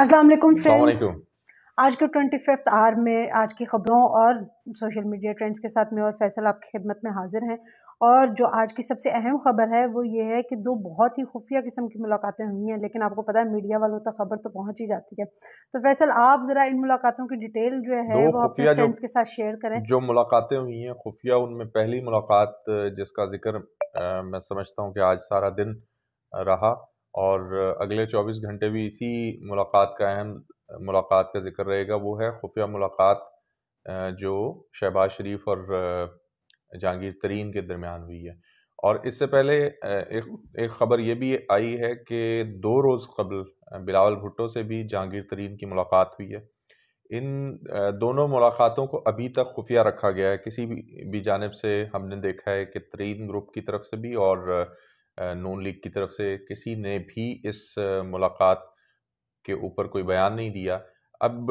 अस्सलाम वालेकुम फ्रेंड्स आज के ट्वेंटी फिफ्थ आर में आज की खबरों और सोशल मीडिया ट्रेंड्स के साथ में और फैसल आपकी खिदमत में हाजिर हैं और जो आज की सबसे अहम खबर है वो ये है कि दो बहुत ही खुफिया किस्म की मुलाकातें हुई हैं लेकिन आपको पता है मीडिया वालों तक खबर तो पहुंच ही जाती है तो फैसल आप जरा इन मुलाकातों की डिटेल जो है वो अपने फ्रेंड्स के साथ शेयर करें जो मुलाकातें हुई हैं खुफिया उनमें पहली मुलाकात जिसका जिक्र मैं समझता हूँ कि आज सारा दिन रहा और अगले 24 घंटे भी इसी मुलाकात का अहम मुलाकात का जिक्र रहेगा वो है खुफिया मुलाकात जो शहबाज शरीफ और जहांगीर तरीन के दरमियान हुई है और इससे पहले एक एक खबर ये भी आई है कि दो रोज़ कबल बिलावल भुट्टो से भी जहांगीर तरीन की मुलाकात हुई है इन दोनों मुलाकातों को अभी तक खुफिया रखा गया है किसी भी जानब से हमने देखा है कि तरीन ग्रुप की तरफ से भी और नून लीग की तरफ से किसी ने भी इस मुलाकात के ऊपर कोई बयान नहीं दिया अब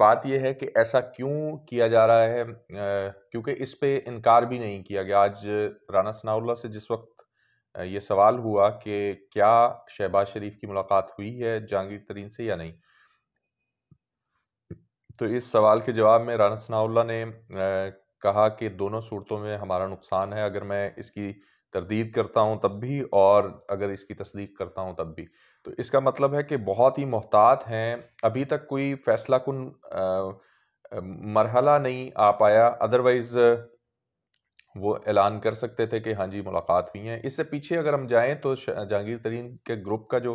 बात यह है कि ऐसा क्यों किया जा रहा है क्योंकि इस पे इनकार भी नहीं किया गया आज राना सनाउल्ला से जिस वक्त ये सवाल हुआ कि क्या शहबाज शरीफ की मुलाकात हुई है जहांगीर तरीन से या नहीं तो इस सवाल के जवाब में राना सनाउल्ला ने कहा कि दोनों सूरतों में हमारा नुकसान है अगर मैं इसकी तरदीद करता हूँ तब भी और अगर इसकी तस्दीक करता हूँ तब भी तो इसका मतलब है कि बहुत ही मोहतात हैं अभी तक कोई फैसला कन मरहला नहीं आ पाया अदरवाइज़ वो ऐलान कर सकते थे कि हाँ जी मुलाकात हुई है इससे पीछे अगर हम जाएं तो जहांगीर तरीन के ग्रुप का जो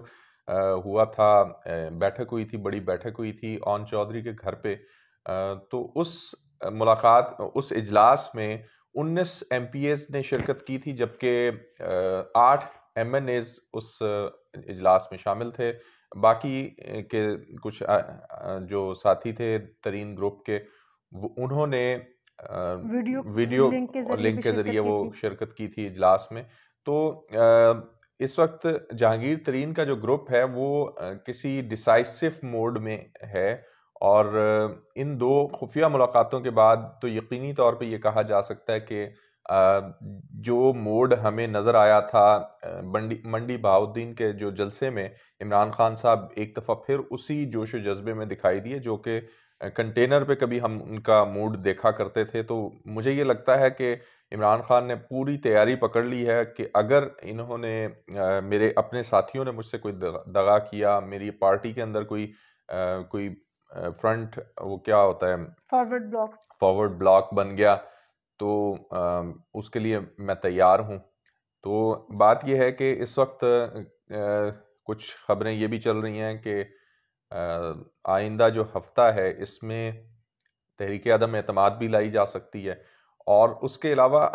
आ, हुआ था बैठक हुई थी बड़ी बैठक हुई थी ऑन चौधरी के घर पे आ, तो उस मुलाकात उस इजलास में 19 एम ने शिरकत की थी जबकि आठ एम उस इजलास में शामिल थे बाकी के कुछ जो साथी थे तरीन ग्रुप के उन्होंने वीडियो, वीडियो लिंक के लिंक के जरिए वो शिरकत की थी इजलास में तो इस वक्त जहांगीर तरीन का जो ग्रुप है वो किसी डिसाइसिव मोड में है और इन दो खुफिया मुलाकातों के बाद तो यकीनी तौर पे ये कहा जा सकता है कि जो मोड हमें नज़र आया था मंडी मंडी बहाउद्दीन के जो जलसे में इमरान खान साहब एक दफ़ा फिर उसी जोश जज्बे में दिखाई दिए जो कि कंटेनर पे कभी हम उनका मूड देखा करते थे तो मुझे ये लगता है कि इमरान खान ने पूरी तैयारी पकड़ ली है कि अगर इन्होंने मेरे अपने साथियों ने मुझसे कोई दगा किया मेरी पार्टी के अंदर कोई कोई फ्रंट वो क्या होता है फॉरवर्ड ब्लॉक फॉरवर्ड ब्लॉक बन गया तो उसके लिए मैं तैयार हूँ तो बात यह है कि इस वक्त कुछ खबरें ये भी चल रही हैं कि आइंदा जो हफ्ता है इसमें तहरीक आदम अतमाद भी लाई जा सकती है और उसके अलावा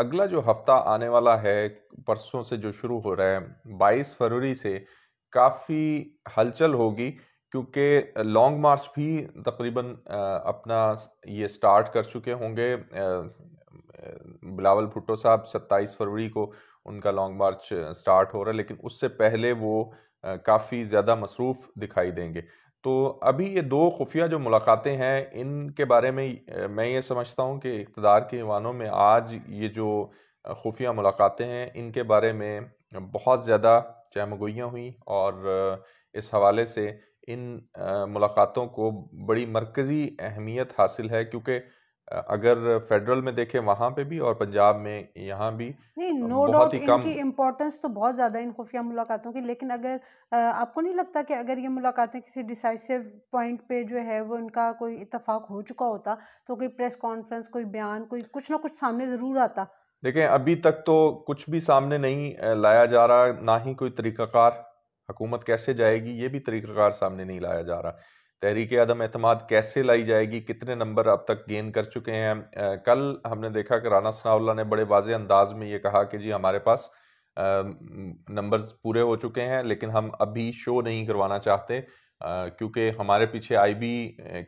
अगला जो हफ्ता आने वाला है परसों से जो शुरू हो रहा है 22 फरवरी से काफ़ी हलचल होगी क्योंकि लॉन्ग मार्च भी तकरीबन अपना ये स्टार्ट कर चुके होंगे बिलावल भुट्टो साहब 27 फरवरी को उनका लॉन्ग मार्च स्टार्ट हो रहा है लेकिन उससे पहले वो काफ़ी ज़्यादा मसरूफ़ दिखाई देंगे तो अभी ये दो खुफिया जो मुलाकातें हैं इनके बारे में मैं ये समझता हूँ कि इकतदार के ईवानों में आज ये जो खुफिया मुलाकातें हैं इनके बारे में बहुत ज़्यादा चहमगोइयाँ हुई और इस हवाले से इन मुलाकातों को बड़ी मरकज़ी अहमियत हासिल है क्योंकि अगर फेडरल में देखें वहां पे भी और पंजाब में यहाँ भी नहीं नो डाउट इनकी इम्पोर्टेंस तो बहुत ज़्यादा इन खुफिया मुलाकातों की लेकिन अगर आपको नहीं लगता कि अगर ये मुलाकातें किसी डिसाइसिव पॉइंट पे जो है वो इनका कोई इतफाक हो चुका होता तो कोई प्रेस कॉन्फ्रेंस कोई बयान कोई कुछ ना कुछ सामने ज़रूर आता देखें अभी तक तो कुछ भी सामने नहीं लाया जा रहा ना ही कोई तरीक़ाकार हुकूमत कैसे जाएगी ये भी तरीक़ाकार सामने नहीं लाया जा रहा तहरीक आदम अहतमाद कैसे लाई जाएगी कितने नंबर अब तक गेन कर चुके हैं आ, कल हमने देखा कि राना सनाउल्ला ने बड़े वाज अंदाज में ये कहा कि जी हमारे पास नंबर्स पूरे हो चुके हैं लेकिन हम अभी शो नहीं करवाना चाहते क्योंकि हमारे पीछे आईबी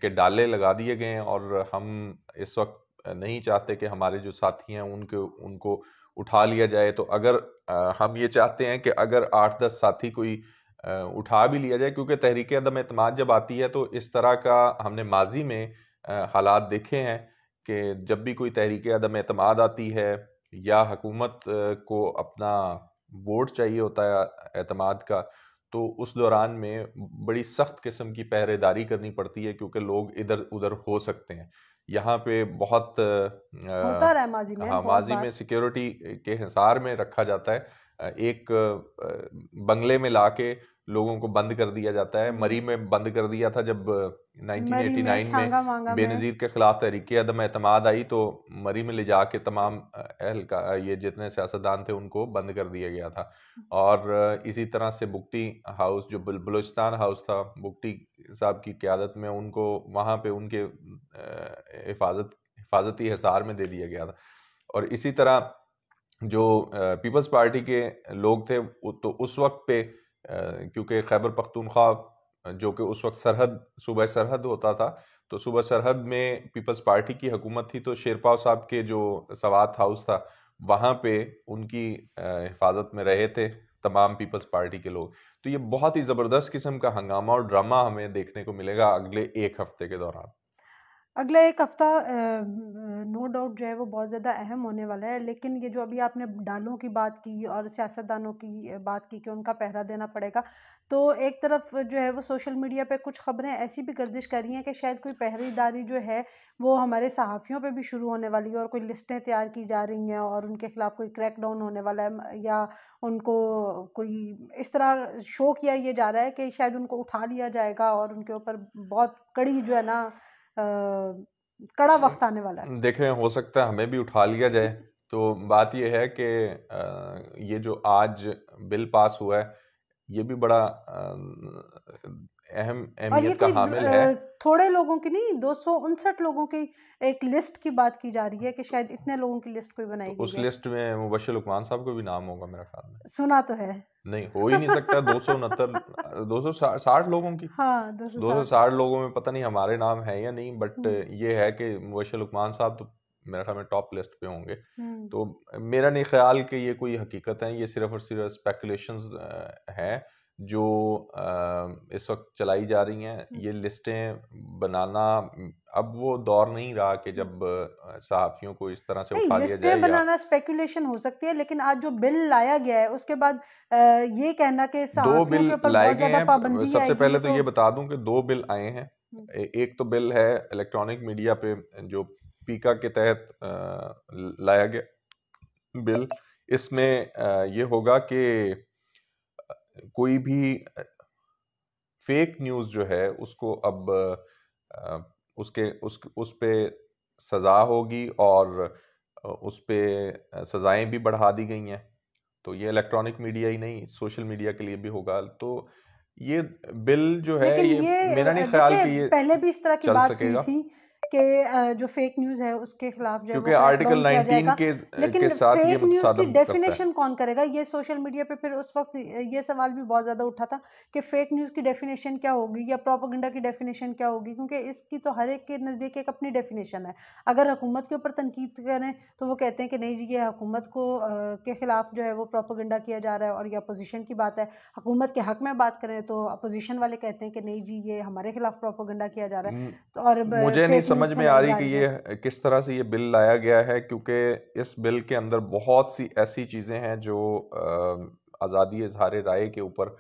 के डाले लगा दिए गए हैं और हम इस वक्त नहीं चाहते कि हमारे जो साथी हैं उनके उनको उठा लिया जाए तो अगर हम ये चाहते हैं कि अगर आठ दस साथी कोई उठा भी लिया जाए क्योंकि तहरीक अदम अतमाद जब आती है तो इस तरह का हमने माजी में हालात देखे हैं कि जब भी कोई तहरीक अदम अतमाद आती है या हकूमत को अपना वोट चाहिए होता है अतमाद का तो उस दौरान में बड़ी सख्त किस्म की पहरेदारी करनी पड़ती है क्योंकि लोग इधर उधर हो सकते हैं यहाँ पे बहुत होता रहा माजी में हाँ माजी में सिक्योरिटी के हिसार में रखा जाता है एक बंगले में लाके लोगों को बंद कर दिया जाता है मरी हम्म। में बंद कर दिया था जब 1989 में, में बेनजीर के खिलाफ तहरीक अदम अतमाद आई तो मरी में ले जाके तमाम का ये जितने सियासतदान थे उनको बंद कर दिया गया था हम्म। और इसी तरह से बुकटी हाउस जो बलूचिस्तान हाउस था बुकटी साहब की क्यादत में उनको वहाँ पे उनके हिफाजत हिफाजती हिसार में दे दिया गया था और इसी तरह जो पीपल्स पार्टी के लोग थे तो उस वक्त पे क्योंकि खैबर पख्तूनख्वा जो कि उस वक्त सरहद सूबह सरहद होता था तो सुबह सरहद में पीपल्स पार्टी की हुकूमत थी तो शेरपाव साहब के जो सवात हाउस था वहाँ पे उनकी हिफाजत में रहे थे तमाम पीपल्स पार्टी के लोग तो ये बहुत ही ज़बरदस्त किस्म का हंगामा और ड्रामा हमें देखने को मिलेगा अगले एक हफ्ते के दौरान अगला एक हफ़्ता नो डाउट जो है वो बहुत ज़्यादा अहम होने वाला है लेकिन ये जो अभी आपने डालों की बात की और सियासतदानों की बात की कि उनका पहरा देना पड़ेगा तो एक तरफ जो है वो सोशल मीडिया पे कुछ ख़बरें ऐसी भी गर्दिश कर रही हैं कि शायद कोई पहरेदारी जो है वो हमारे सहाफ़ियों पे भी शुरू होने वाली है और कोई लिस्टें तैयार की जा रही हैं और उनके ख़िलाफ़ कोई क्रैक डाउन होने वाला है या उनको कोई इस तरह शो किया ये जा रहा है कि शायद उनको उठा लिया जाएगा और उनके ऊपर बहुत कड़ी जो है ना कड़ा वक्त आने वाला है देखें हो सकता है हमें भी उठा लिया जाए तो बात यह है कि ये जो आज बिल पास हुआ है ये भी बड़ा अहम अहमियत का हामिल है थोड़े लोगों की नहीं दो लोगों की एक लिस्ट की बात की जा रही है कि शायद इतने लोगों की लिस्ट कोई बनाई तो उस लिस्ट में मुबशर लुकमान साहब को भी नाम होगा मेरा ख्याल में सुना तो है नहीं हो ही नहीं सकता दो सौ उनहत्तर दो सौ साठ लोगों की हाँ, दो सौ साठ लोगों में पता नहीं हमारे नाम है या नहीं बट हम्म। ये है कि मुबशर लुकमान साहब तो मेरा ख्याल में टॉप लिस्ट पे होंगे हम्म। तो मेरा नहीं ख्याल कि ये कोई हकीकत है ये सिर्फ और सिर्फ स्पेकुलेशन है जो आ, इस वक्त चलाई जा रही हैं ये लिस्टें बनाना अब वो दौर नहीं रहा कि जब सहाफियों को इस तरह से उठा लिया जाए बनाना स्पेकुलेशन हो सकती है लेकिन आज जो बिल लाया गया है उसके बाद आ, ये कहना कि दो बिल लाए गए हैं सबसे पहले तो, तो ये बता दूं कि दो बिल आए हैं एक तो बिल है इलेक्ट्रॉनिक मीडिया पे जो पीका के तहत लाया गया बिल इसमें ये होगा कि कोई भी फेक न्यूज़ जो है उसको अब उसके उस उस पर सज़ा होगी और उस पर सज़ाएँ भी बढ़ा दी गई हैं तो ये इलेक्ट्रॉनिक मीडिया ही नहीं सोशल मीडिया के लिए भी होगा तो ये बिल जो है ये, ये मेरा नहीं ख्याल कि ये पहले भी इस तरह की बात हुई थी के जो फेक न्यूज है उसके खिलाफ जो आर्टिकल 19 के लेकिन के साथ फेक न्यूज की डेफिनेशन कौन करेगा ये सोशल मीडिया पे फिर उस वक्त ये सवाल भी बहुत ज्यादा उठा था कि फेक न्यूज की डेफिनेशन क्या होगी या प्रोपोगंडा की डेफिनेशन क्या होगी क्योंकि इसकी तो हर एक के नजदीक एक अपनी डेफिनेशन है अगर हुकूमत के ऊपर तनकीद करें तो वो कहते हैं कि नहीं जी ये हुकूमत को के खिलाफ जो है वो प्रोपोगंडा किया जा रहा है और ये अपोजिशन की बात है हुकूमत के हक में बात करें तो अपोजिशन वाले कहते हैं कि नहीं जी ये हमारे खिलाफ प्रोपोगंडा किया जा रहा है तो और मुझे नहीं समझ समझ में आ रही कि ये किस तरह से ये बिल लाया गया है क्योंकि इस बिल के अंदर बहुत सी ऐसी चीज़ें हैं जो आज़ादी इजहार राय के ऊपर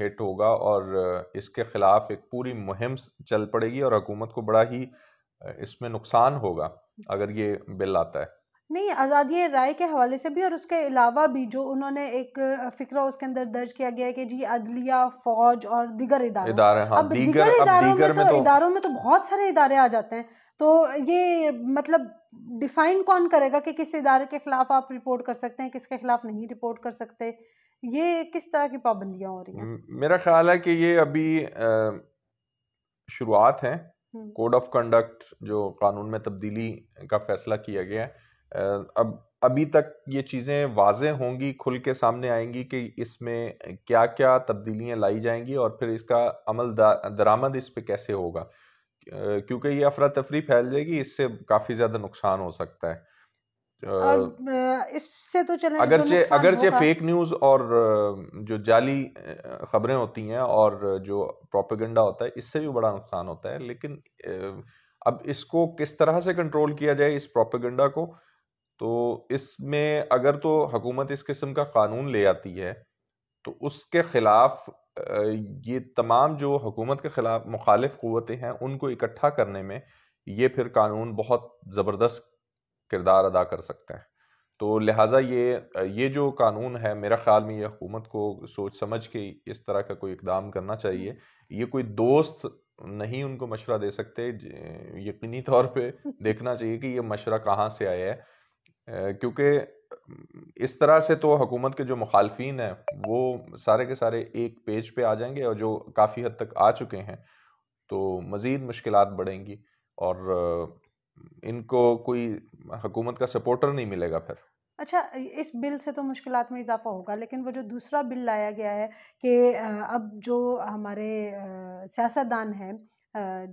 हिट होगा और इसके ख़िलाफ़ एक पूरी मुहिम चल पड़ेगी और हुकूमत को बड़ा ही इसमें नुकसान होगा अच्छा। अगर ये बिल आता है नहीं आज़ादी राय के हवाले से भी और उसके अलावा भी जो उन्होंने एक फिक्र उसके अंदर दर्ज किया गया है कि जी अदलिया फौज और दीगर इदारे इदारे हाँ, अब दीगर, दीगर इदारों में, में तो, तो इदारों में तो बहुत सारे इदारे आ जाते हैं तो ये मतलब डिफाइन कौन करेगा कि किस इदारे के खिलाफ आप रिपोर्ट कर सकते हैं किसके खिलाफ नहीं रिपोर्ट कर सकते ये किस तरह की पाबंदियां हो रही हैं मेरा ख्याल है कि ये अभी शुरुआत है हम्म। कोड ऑफ कंडक्ट जो कानून में तब्दीली का फैसला किया गया है अब अभी तक ये चीज़ें वाज होंगी खुल के सामने आएंगी कि इसमें क्या क्या तब्दीलियाँ लाई जाएंगी और फिर इसका अमल दरामद इस पर कैसे होगा क्योंकि ये अफरा तफरी फैल जाएगी इससे काफ़ी ज़्यादा नुकसान हो सकता है इससे तो चले अगरचे तो अगरचे फेक न्यूज़ और जो जाली खबरें होती हैं और जो प्रोपेगेंडा होता है इससे भी बड़ा नुकसान होता है लेकिन अब इसको किस तरह से कंट्रोल किया जाए इस प्रोपेगेंडा को तो इसमें अगर तो हकूमत इस किस्म का कानून ले आती है तो उसके ख़िलाफ़ ये तमाम जो हकूमत के ख़िलाफ़ मुखालिफ क़वतें हैं उनको इकट्ठा करने में ये फिर कानून बहुत ज़बरदस्त किरदार अदा कर सकते हैं तो लिहाजा ये ये जो कानून है मेरा ख्याल में ये हकूमत को सोच समझ के इस तरह का कोई इकदाम करना चाहिए ये कोई दोस्त नहीं उनको मशवरा दे सकते यकीनी तौर पे देखना चाहिए कि ये मशवरा कहाँ से आया है क्योंकि इस तरह से तो हुकूमत के जो मुखालफी हैं वो सारे के सारे एक पेज पे आ जाएंगे और जो काफ़ी हद तक आ चुके हैं तो मज़ीद मुश्किल बढ़ेंगी और इनको कोई हुकूमत का सपोर्टर नहीं मिलेगा फिर अच्छा इस बिल से तो मुश्किल में इजाफा होगा लेकिन वो जो दूसरा बिल लाया गया है कि अब जो हमारे सियासतदान हैं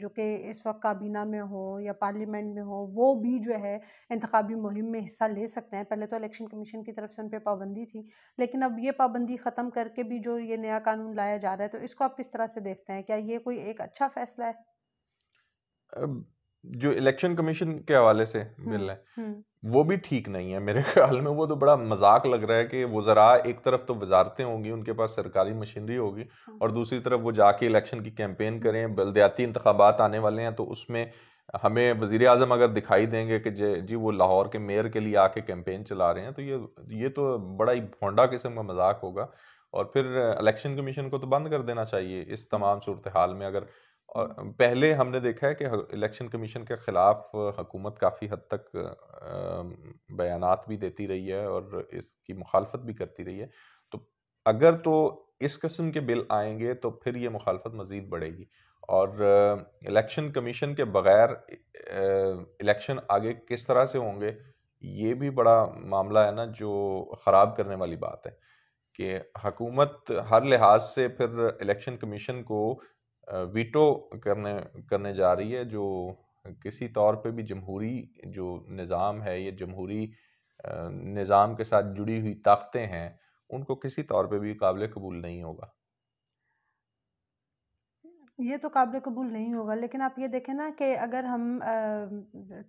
जो कि इस वक्त काबीना में हो या पार्लियामेंट में हो वो भी जो है इंतबी मुहिम में हिस्सा ले सकते हैं पहले तो इलेक्शन कमीशन की तरफ से उन पर पाबंदी थी लेकिन अब ये पाबंदी ख़त्म करके भी जो ये नया कानून लाया जा रहा है तो इसको आप किस तरह से देखते हैं क्या ये कोई एक अच्छा फैसला है जो इलेक्शन कमीशन के हवाले से मिल हम्म, है हम्म। वो भी ठीक नहीं है मेरे ख्याल में वो तो बड़ा मजाक लग रहा है कि वजरा एक तरफ तो वजारतें होंगी उनके पास सरकारी मशीनरी होगी हाँ। और दूसरी तरफ वो जाके इलेक्शन की कैंपेन करें बलदयाती इंतबात आने वाले हैं तो उसमें हमें वजीर अजम अगर दिखाई देंगे कि जी वो लाहौर के मेयर के लिए आके कैंपेन चला रहे हैं तो ये ये तो बड़ा ही भोंडा किस्म का मजाक होगा और फिर इलेक्शन कमीशन को तो बंद कर देना चाहिए इस तमाम सूरत हाल में अगर और पहले हमने देखा है कि इलेक्शन कमीशन के ख़िलाफ़ हुकूमत काफ़ी हद तक बयान भी देती रही है और इसकी मुखालफत भी करती रही है तो अगर तो इस कस्म के बिल आएंगे तो फिर ये मुखालफत मज़ीद बढ़ेगी और इलेक्शन कमीशन के बगैर इलेक्शन आगे किस तरह से होंगे ये भी बड़ा मामला है ना जो ख़राब करने वाली बात है कि हकूमत हर लिहाज से फिर इलेक्शन कमीशन को वीटो करने करने जा रही है जो किसी तौर पे भी जमहूरी जो निज़ाम है ये जमहूरी निज़ाम के साथ जुड़ी हुई ताकतें हैं उनको किसी तौर पे भी काबिल कबूल नहीं होगा ये तो काबिल कबूल नहीं होगा लेकिन आप ये देखें ना कि अगर हम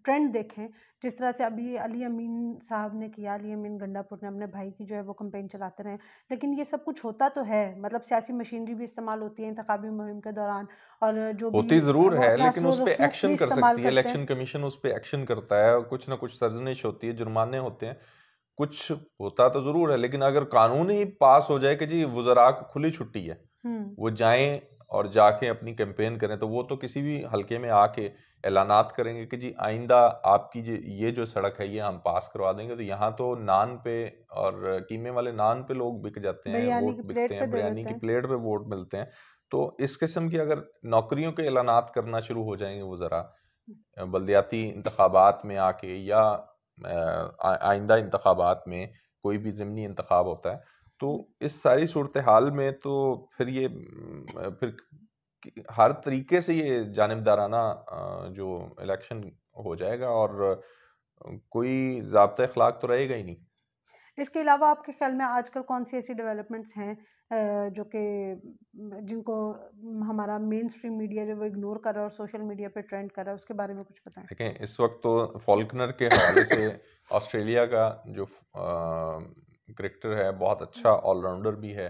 ट्रेंड देखें जिस तरह से अभी अली अमीन साहब ने किया अली अमीन गंडापुर ने अपने भाई की जो है वो कंपेन चलाते रहे लेकिन ये सब कुछ होता तो है मतलब सियासी मशीनरी भी इस्तेमाल होती है इंतबी मुहिम के दौरान और जो होती ज़रूर है लेकिन उस पर एक्शन कर सकती है इलेक्शन कमीशन उस पर एक्शन करता है कुछ ना कुछ सर्जनिश होती है जुर्माने होते हैं कुछ होता तो ज़रूर है लेकिन अगर कानून ही पास हो जाए कि जी वजरा खुली छुट्टी है हम्म। वो जाएं और जाके अपनी कैंपेन करें तो वो तो किसी भी हलके में आके ऐलानात करेंगे कि जी आइंदा आपकी जो ये जो सड़क है ये हम पास करवा देंगे तो यहाँ तो नान पे और कीमे वाले नान पे लोग बिक जाते हैं वोट बिकते हैं बिरयानी की प्लेट पे वोट मिलते हैं तो इस किस्म की अगर नौकरियों के ऐलानात करना शुरू हो जाएंगे वो ज़रा बल्दियाती इंतबात में आके या आइंदा इंतबात में कोई भी ज़मनी इंतखा होता है तो इस सारी सूरत हाल में तो फिर ये फिर हर तरीके से ये जानबदाराना जो इलेक्शन हो जाएगा और कोई जबत अखलाक तो रहेगा ही नहीं इसके अलावा आपके ख्याल में आजकल कौन सी ऐसी डेवलपमेंट्स हैं जो कि जिनको हमारा मेन स्ट्रीम मीडिया जो वो इग्नोर कर रहा है और सोशल मीडिया पे ट्रेंड कर रहा है उसके बारे में कुछ बताएं देखें इस वक्त तो फॉल्कनर के हवाले से ऑस्ट्रेलिया का जो क्रिकेटर है बहुत अच्छा ऑलराउंडर हम्म। भी है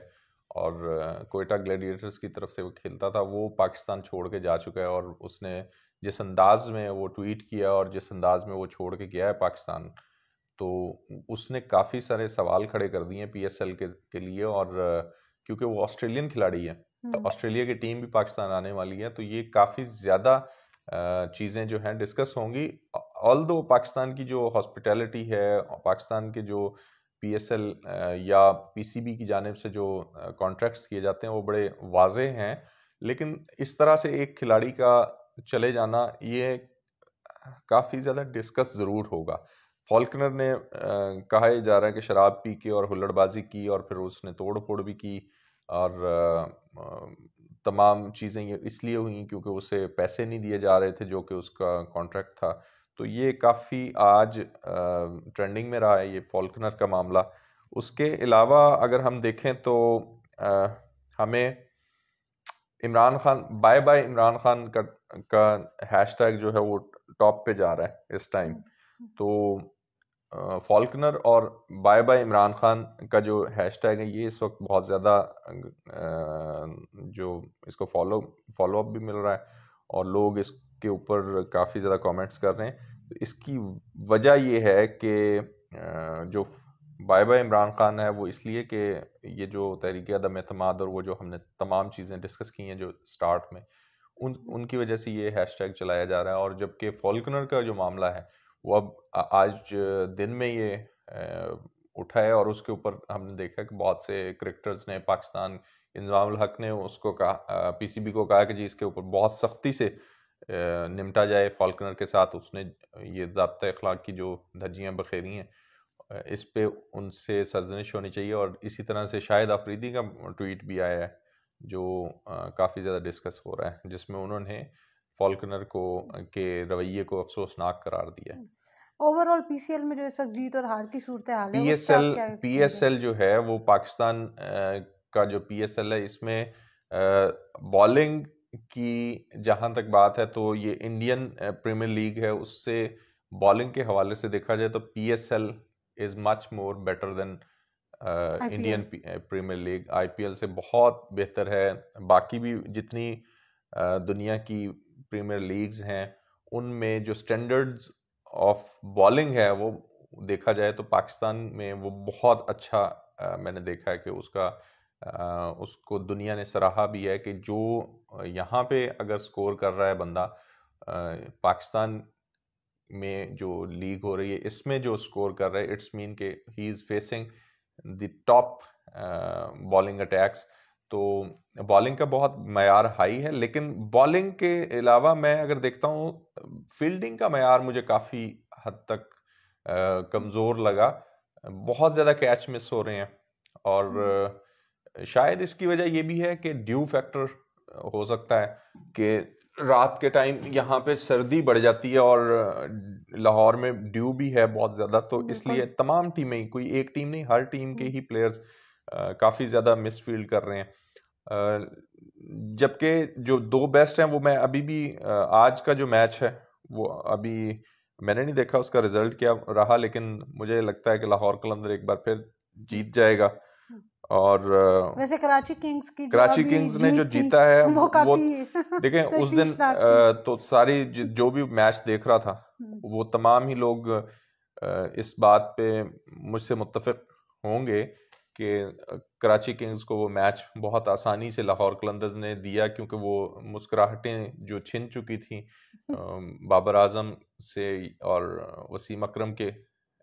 और कोयटा ग्लैडिएटर्स की तरफ से वो खेलता था वो पाकिस्तान छोड़ के जा चुका है और उसने जिस अंदाज में वो ट्वीट किया और जिस अंदाज में वो छोड़ के गया है पाकिस्तान तो उसने काफ़ी सारे सवाल खड़े कर दिए पी एस एल के, के लिए और क्योंकि वो ऑस्ट्रेलियन खिलाड़ी है तो हम्म। ऑस्ट्रेलिया की टीम भी पाकिस्तान आने वाली है तो ये काफ़ी ज़्यादा चीज़ें जो हैं डिस्कस होंगी ऑल दो पाकिस्तान की जो हॉस्पिटैलिटी है पाकिस्तान के जो पीएसएल या पीसीबी की जानब से जो कॉन्ट्रैक्ट्स किए जाते हैं वो बड़े वाजे हैं लेकिन इस तरह से एक खिलाड़ी का चले जाना ये काफ़ी ज़्यादा डिस्कस ज़रूर होगा फॉल्कनर ने कहा जा रहा है कि शराब पी के और हुल्लड़बाजी की और फिर उसने तोड़ फोड़ भी की और तमाम चीज़ें ये इसलिए हुई क्योंकि उसे पैसे नहीं दिए जा रहे थे जो कि उसका कॉन्ट्रैक्ट था तो ये काफ़ी आज ट्रेंडिंग में रहा है ये फॉल्कनर का मामला उसके अलावा अगर हम देखें तो आ, हमें इमरान खान बाय बाय इमरान खान का का हैशटैग जो है वो टॉप पे जा रहा है इस टाइम हम्म। तो फॉल्कनर और बाय बाय इमरान खान का जो हैशटैग है ये इस वक्त बहुत ज़्यादा जो इसको फॉलो फॉलोअप भी मिल रहा है और लोग इस के ऊपर काफ़ी ज़्यादा कमेंट्स कर रहे हैं तो इसकी वजह ये है कि जो बाय बाय इमरान खान है वो इसलिए कि ये जो तहरीक अदम अहतम और वो जो हमने तमाम चीज़ें डिस्कस की हैं जो स्टार्ट में उन उनकी वजह से ये हैशटैग चलाया जा रहा है और जबकि फॉल्कनर का जो मामला है वो अब आज दिन में ये उठा है और उसके ऊपर हमने देखा कि बहुत से क्रिकेटर्स ने पाकिस्तान इंजाम हक ने उसको कहा पीसीबी को कहा कि जी इसके ऊपर बहुत सख्ती से निमटा जाए फॉल्कनर के साथ उसने ये जबत अखलाक की जो धज्जियाँ बखेरी हैं इस पे उनसे सरजनिश होनी चाहिए और इसी तरह से शाहिद आफरीदी का ट्वीट भी आया है जो काफ़ी ज़्यादा डिस्कस हो रहा है जिसमें उन्होंने फॉल्कनर को के रवैये को अफसोसनाक करार दिया है हम्म। ओवरऑल पीसीएल में जो इस वक्त जीत और हार की सूरत हाल है पीएसएल पीएसएल जो है वो पाकिस्तान का जो पीएसएल है इसमें बॉलिंग कि जहाँ तक बात है तो ये इंडियन प्रीमियर लीग है उससे बॉलिंग के हवाले से देखा जाए तो P S L is much more better than Indian Premier League L से बहुत बेहतर है बाकी भी जितनी दुनिया की प्रीमियर लीग्स हैं उनमें जो स्टैंडर्ड्स ऑफ बॉलिंग है वो देखा जाए तो पाकिस्तान में वो बहुत अच्छा मैंने देखा है कि उसका उसको दुनिया ने सराहा भी है कि जो यहाँ पे अगर स्कोर कर रहा है बंदा पाकिस्तान में जो लीग हो रही है इसमें जो स्कोर कर रहा है इट्स मीन के he is facing the top bowling attacks तो बॉलिंग का बहुत मैार हाई है लेकिन बॉलिंग के अलावा मैं अगर देखता हूँ फील्डिंग का मैार मुझे काफ़ी हद तक कमज़ोर लगा बहुत ज़्यादा कैच मिस हो रहे हैं और हम्म। शायद इसकी वजह यह भी है कि ड्यू फैक्टर हो सकता है कि रात के टाइम यहाँ पे सर्दी बढ़ जाती है और लाहौर में ड्यू भी है बहुत ज़्यादा तो इसलिए तमाम टीमें कोई एक टीम नहीं हर टीम के ही प्लेयर्स काफ़ी ज़्यादा मिसफील्ड कर रहे हैं जबकि जो दो बेस्ट हैं वो मैं अभी भी आज का जो मैच है वो अभी मैंने नहीं देखा उसका रिजल्ट क्या रहा लेकिन मुझे लगता है कि लाहौर कलंदर एक बार फिर जीत जाएगा और वैसे कराची किंग्स की कराची किंग्स ने जो जीता है वो, वो देखें तो उस दिन तो सारी जो भी मैच देख रहा था हम्म। वो तमाम ही लोग इस बात पे मुझसे मुत्तफिक होंगे कि कराची किंग्स को वो मैच बहुत आसानी से लाहौर कलंदर्स ने दिया क्योंकि वो मुस्कुराहटें जो छिन चुकी थी बाबर आजम से और वसीम अकरम के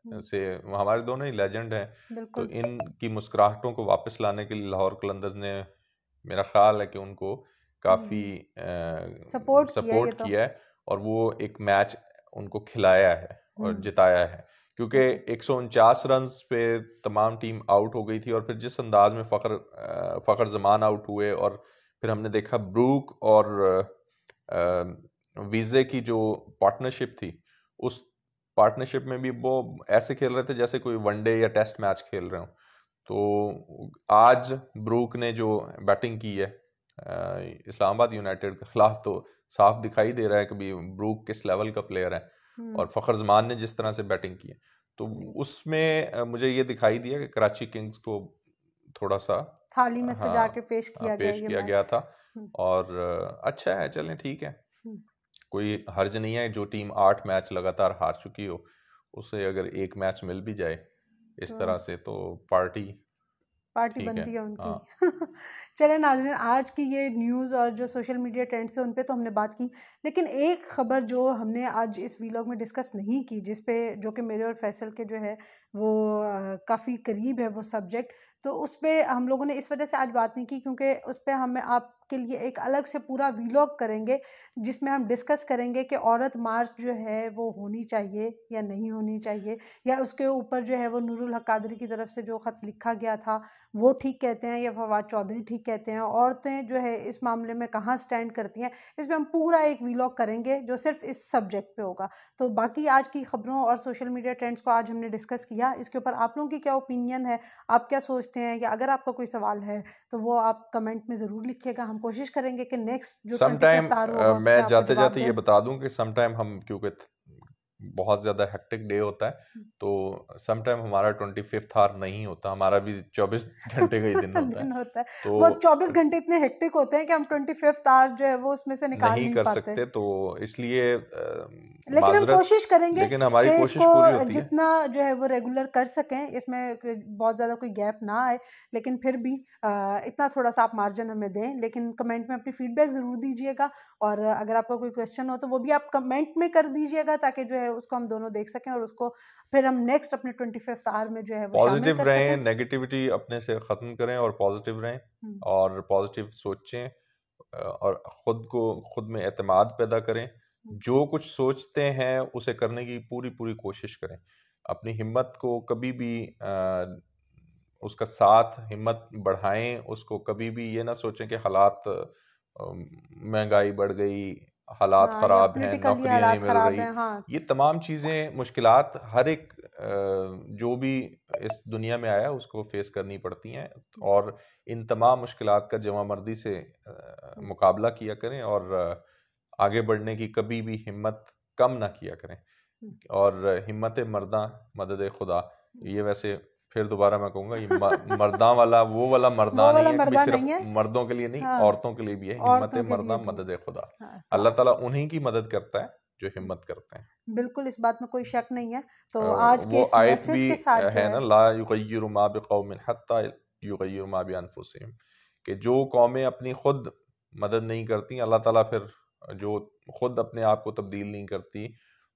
हम्म। से हमारे दोनों ही लेजेंड हैं तो इनकी मुस्कुराहटों को वापस लाने के लिए लाहौर कलंदर्स ने मेरा ख्याल है कि उनको काफ़ी सपोर्ट हम्म। सपोर्ट किया, तो। है तो। और वो एक मैच उनको खिलाया है और हम्म। जिताया है क्योंकि एक रन पे तमाम टीम आउट हो गई थी और फिर जिस अंदाज में फ़खर फ़खर जमान आउट हुए और फिर हमने देखा ब्रूक और वीज़े की जो पार्टनरशिप थी उस पार्टनरशिप में भी वो ऐसे खेल रहे थे जैसे कोई वनडे या टेस्ट मैच खेल रहे हो तो आज ब्रूक ने जो बैटिंग की है इस्लामाबाद यूनाइटेड के खिलाफ तो साफ दिखाई दे रहा है कि ब्रूक किस लेवल का प्लेयर है हम्म। और फखर जमान ने जिस तरह से बैटिंग की है तो उसमें मुझे ये दिखाई दिया कि कराची किंग्स को थोड़ा सा थाली में हाँ, सजा के पेश हाँ, किया, पेश गया, किया गया था हम्म। और अच्छा है चलें ठीक है हम्म। कोई हर्ज नहीं है जो टीम आठ मैच लगातार हार चुकी हो उसे अगर एक मैच मिल भी जाए इस हाँ। तरह से तो पार्टी पार्टी बनती है, है उनकी हाँ। चले नाजरन आज की ये न्यूज़ और जो सोशल मीडिया ट्रेंड्स हैं उन पे तो हमने बात की लेकिन एक खबर जो हमने आज इस वीलॉग में डिस्कस नहीं की जिस पे जो कि मेरे और फैसल के जो है वो काफ़ी करीब है वो सब्जेक्ट तो उस पर हम लोगों ने इस वजह से आज बात नहीं की क्योंकि उस पर हमें आप उसके लिए एक अलग से पूरा वीलॉग करेंगे जिसमें हम डिस्कस करेंगे कि औरत मार्च जो है वो होनी चाहिए या नहीं होनी चाहिए या उसके ऊपर जो है वो नूरुल हक कादरी की तरफ से जो ख़त लिखा गया था वो ठीक कहते हैं या फवाद चौधरी ठीक कहते हैं औरतें जो है इस मामले में कहाँ स्टैंड करती हैं इसमें हम पूरा एक वीलॉग करेंगे जो सिर्फ इस सब्जेक्ट पर होगा तो बाकी आज की खबरों और सोशल मीडिया ट्रेंड्स को आज हमने डिस्कस किया इसके ऊपर आप लोगों की क्या ओपिनियन है आप क्या सोचते हैं या अगर आपका कोई सवाल है तो वो आप कमेंट में ज़रूर लिखिएगा हम कोशिश करेंगे कि नेक्स्ट जो समटाइम मैं जाते जाते ये बता दूं कि समटाइम हम क्योंकि बहुत ज़्यादा हेक्टिक डे होता है तो समटाइम हमारा ट्वेंटी फिफ्थ आवर नहीं होता हमारा भी चौबीस घंटे का ही दिन होता है, दिन होता है। तो चौबीस घंटे इतने हेक्टिक होते हैं कि हम ट्वेंटी फिफ्थ आवर जो है वो उसमें से निकाल नहीं, नहीं कर सकते तो इसलिए लेकिन हम कोशिश करेंगे लेकिन हमारी कोशिश पूरी होती है जितना जो है वो रेगुलर कर सकें इसमें बहुत ज़्यादा कोई गैप ना आए लेकिन फिर भी इतना थोड़ा सा आप मार्जिन हमें दें लेकिन कमेंट में अपनी फीडबैक ज़रूर दीजिएगा और अगर आपका कोई क्वेश्चन हो तो वो भी आप कमेंट में कर दीजिएगा ताकि जो है उसको हम दोनों देख सकें और उसको फिर हम नेक्स्ट अपने ट्वेंटी फिफ्थ आर में जो है पॉजिटिव रहें नेगेटिविटी अपने से खत्म करें और पॉजिटिव रहें हम्म। और पॉजिटिव सोचें और खुद को खुद में एतमाद पैदा करें हम्म। जो कुछ सोचते हैं उसे करने की पूरी पूरी कोशिश करें अपनी हिम्मत को कभी भी आ, उसका साथ हिम्मत बढ़ाएं उसको कभी भी ये ना सोचें कि हालात महंगाई बढ़ गई हालात हाँ, खराब हैं नौकरी नहीं मिल रही हाँ। ये तमाम चीज़ें मुश्किल हर एक जो भी इस दुनिया में आया उसको फेस करनी पड़ती हैं और इन तमाम मुश्किल का जमा मर्दी से मुकाबला किया करें और आगे बढ़ने की कभी भी हिम्मत कम ना किया करें हम्म। और हिम्मत मर्दा मदद खुदा ये वैसे फिर दोबारा मैं कहूंगा ये मर्दा वाला वो वाला मर्दा वो वाला नहीं, है, मर्दा नहीं है मर्दों के लिए नहीं हाँ, औरतों के लिए भी है हिम्मत मर्दा मदद खुदा हाँ, अल्लाह ताला उन्हीं की मदद करता है जो हिम्मत करते हैं बिल्कुल इस बात में कोई शक नहीं है तो आज के इस मैसेज के साथ है ना ला कि जो कौमें अपनी खुद मदद नहीं करती अल्लाह ताला फिर जो खुद अपने आप को तब्दील नहीं करती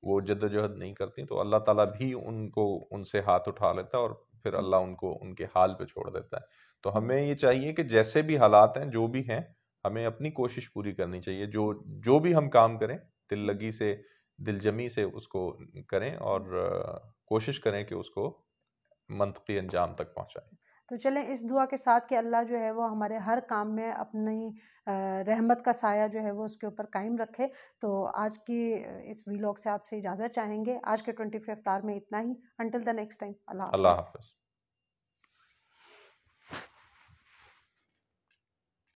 वो जद्दोजहद नहीं करती तो अल्लाह ताला भी उनको उनसे हाथ उठा लेता और फिर अल्लाह उनको उनके हाल पे छोड़ देता है तो हमें ये चाहिए कि जैसे भी हालात हैं जो भी हैं हमें अपनी कोशिश पूरी करनी चाहिए जो जो भी हम काम करें दिल लगी से दिलजमी से उसको करें और कोशिश करें कि उसको मंतकी अंजाम तक पहुँचाएँ तो चलें इस दुआ के साथ कि अल्लाह जो है वो हमारे हर काम में अपनी रहमत का साया जो है वो उसके ऊपर कायम रखे तो आज की इस वीलॉग से आपसे इजाज़त चाहेंगे आज के ट्वेंटी फिफ्थ आर में इतना ही अंटिल द नेक्स्ट टाइम अल्लाह हाफ़िज़